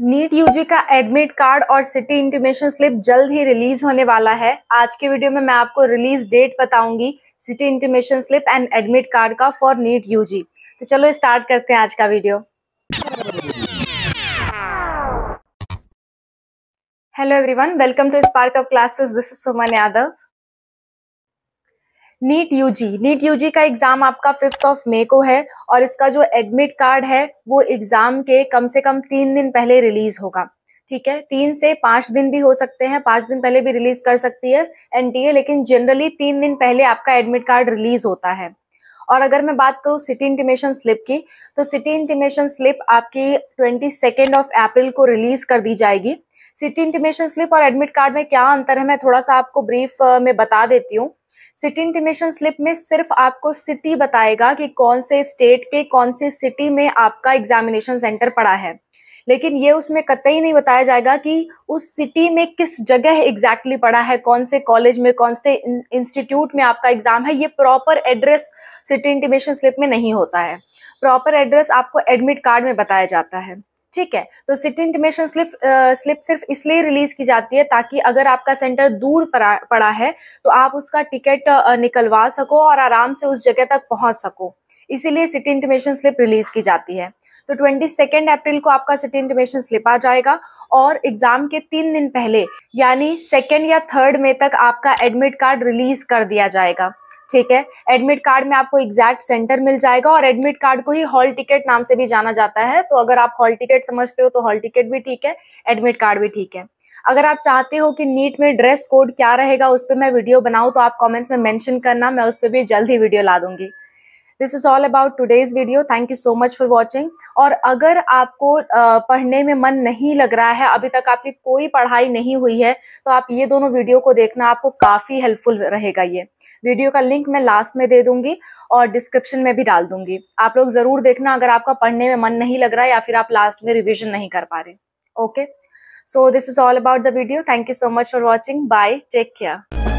NEET UG का admit card और city intimation slip जल्द ही रिलीज होने वाला है आज के वीडियो में मैं आपको रिलीज डेट बताऊंगी city intimation slip and admit card का फॉर नीट यूजी तो चलो स्टार्ट करते हैं आज का video hello everyone welcome to Spark Up classes this is Suman Yadav NEET UG NEET UG का एग्जाम आपका फिफ्थ ऑफ मे को है और इसका जो एडमिट कार्ड है वो एग्जाम के कम से कम तीन दिन पहले रिलीज होगा ठीक है तीन से पांच दिन भी हो सकते हैं पांच दिन पहले भी रिलीज कर सकती है एनटीए लेकिन जनरली तीन दिन पहले आपका एडमिट कार्ड रिलीज होता है और अगर मैं बात करूँ सिटी इंटीमेशन स्लिप की तो सिटी इंटीमेशन स्लिप आपकी ट्वेंटी सेकेंड ऑफ अप्रैल को रिलीज कर दी जाएगी सिटी इंटीमेशन स्लिप और एडमिट कार्ड में क्या अंतर है मैं थोड़ा सा आपको ब्रीफ में बता देती हूँ सिटी इंटीमेशन स्लिप में सिर्फ आपको सिटी बताएगा कि कौन से स्टेट के कौन से सिटी में आपका एग्जामिनेशन सेंटर पड़ा है लेकिन ये उसमें कतई नहीं बताया जाएगा कि उस सिटी में किस जगह एग्जैक्टली पड़ा है कौन से कॉलेज में कौन से इंस्टीट्यूट में आपका एग्जाम है ये proper address city intimation slip में नहीं होता है प्रॉपर एड्रेस आपको एडमिट कार्ड में बताया जाता है ठीक है तो सिटी इंटीमेशन स्लिप स्लिप सिर्फ इसलिए रिलीज की जाती है ताकि अगर आपका सेंटर दूर पड़ा है तो आप उसका टिकट निकलवा सको और आराम से उस जगह तक पहुंच सको इसीलिए सिटी इंटीमेशन स्लिप रिलीज की जाती है तो ट्वेंटी सेकेंड अप्रैल को आपका सिटी इंटीमेशन स्लिप आ जाएगा और एग्जाम के तीन दिन पहले यानी सेकेंड या थर्ड मे तक आपका एडमिट कार्ड रिलीज कर दिया जाएगा ठीक है एडमिट कार्ड में आपको एग्जैक्ट सेंटर मिल जाएगा और एडमिट कार्ड को ही हॉल टिकट नाम से भी जाना जाता है तो अगर आप हॉल टिकट समझते हो तो हॉल टिकट भी ठीक है एडमिट कार्ड भी ठीक है अगर आप चाहते हो कि नीट में ड्रेस कोड क्या रहेगा उस पर मैं वीडियो बनाऊँ तो आप कॉमेंट्स में मैंशन करना मैं उस पर भी जल्द ही वीडियो ला दूंगी this is all about today's video thank you so much for watching और अगर आपको पढ़ने में मन नहीं लग रहा है अभी तक आपकी कोई पढ़ाई नहीं हुई है तो आप ये दोनों वीडियो को देखना आपको काफ़ी हेल्पफुल रहेगा ये वीडियो का लिंक मैं लास्ट में दे दूंगी और डिस्क्रिप्शन में भी डाल दूंगी आप लोग ज़रूर देखना अगर आपका पढ़ने में मन नहीं लग रहा है या फिर आप लास्ट में रिविजन नहीं कर पा रहे okay so this is all about the video thank you so much for watching bye take care